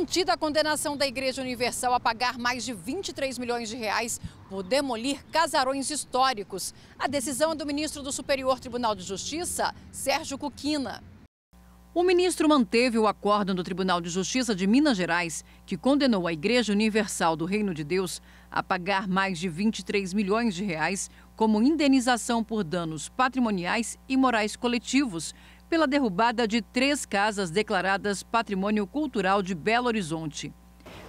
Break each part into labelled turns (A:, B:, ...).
A: mantida a condenação da Igreja Universal a pagar mais de 23 milhões de reais por demolir casarões históricos. A decisão é do ministro do Superior Tribunal de Justiça, Sérgio Cuquina. O ministro manteve o acórdão do Tribunal de Justiça de Minas Gerais, que condenou a Igreja Universal do Reino de Deus a pagar mais de 23 milhões de reais como indenização por danos patrimoniais e morais coletivos pela derrubada de três casas declaradas Patrimônio Cultural de Belo Horizonte.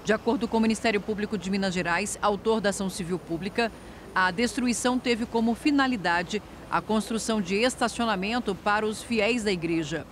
A: De acordo com o Ministério Público de Minas Gerais, autor da ação civil pública, a destruição teve como finalidade a construção de estacionamento para os fiéis da igreja.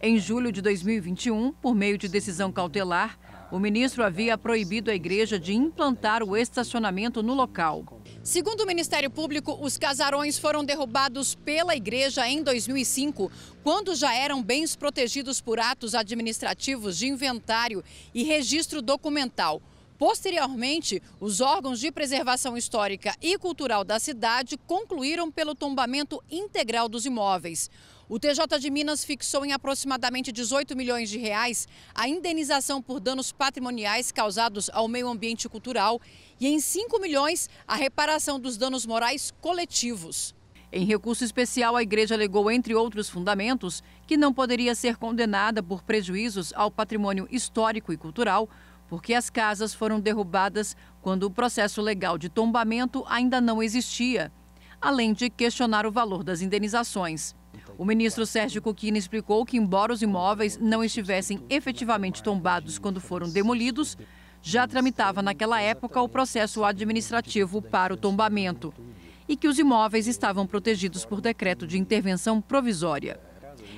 A: Em julho de 2021, por meio de decisão cautelar, o ministro havia proibido a igreja de implantar o estacionamento no local. Segundo o Ministério Público, os casarões foram derrubados pela igreja em 2005, quando já eram bens protegidos por atos administrativos de inventário e registro documental. Posteriormente, os órgãos de preservação histórica e cultural da cidade concluíram pelo tombamento integral dos imóveis. O TJ de Minas fixou em aproximadamente 18 milhões de reais a indenização por danos patrimoniais causados ao meio ambiente cultural e em 5 milhões a reparação dos danos morais coletivos. Em recurso especial, a igreja alegou, entre outros fundamentos, que não poderia ser condenada por prejuízos ao patrimônio histórico e cultural porque as casas foram derrubadas quando o processo legal de tombamento ainda não existia, além de questionar o valor das indenizações. O ministro Sérgio Coquina explicou que, embora os imóveis não estivessem efetivamente tombados quando foram demolidos, já tramitava naquela época o processo administrativo para o tombamento e que os imóveis estavam protegidos por decreto de intervenção provisória.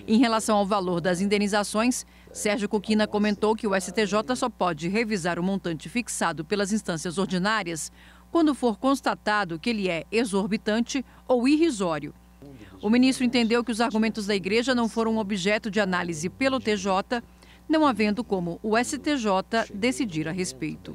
A: Em relação ao valor das indenizações, Sérgio Coquina comentou que o STJ só pode revisar o montante fixado pelas instâncias ordinárias quando for constatado que ele é exorbitante ou irrisório. O ministro entendeu que os argumentos da igreja não foram objeto de análise pelo TJ, não havendo como o STJ decidir a respeito.